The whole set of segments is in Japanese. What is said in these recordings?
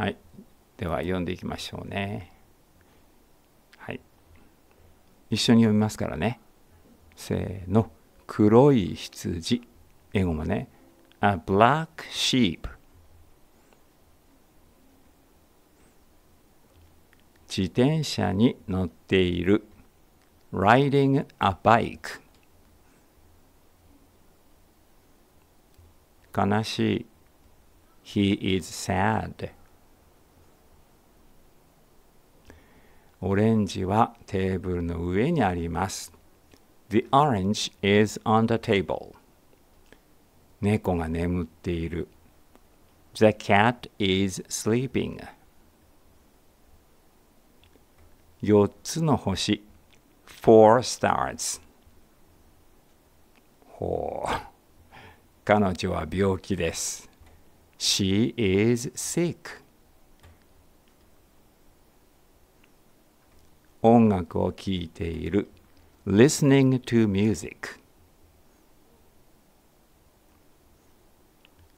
はい。では読んでいきましょうね。はい。一緒に読みますからね。せーの。黒い羊。英語もね。A black sheep. 自転車に乗っている riding a bike 悲しい he is sad オレンジはテーブルの上にあります。The orange is on the table. 猫が眠っている。The cat is sleeping. 4つの星。Four stars. ほう。彼女は病気です。She is sick. 音楽を聴いている listening to music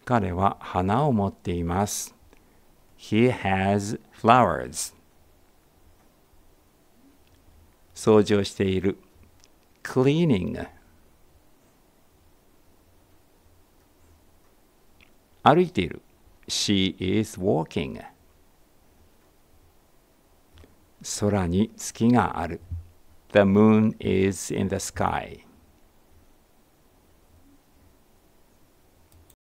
彼は花を持っています he has flowers 掃除をしている cleaning 歩いている she is walking 空に月がある。The moon is in the sky.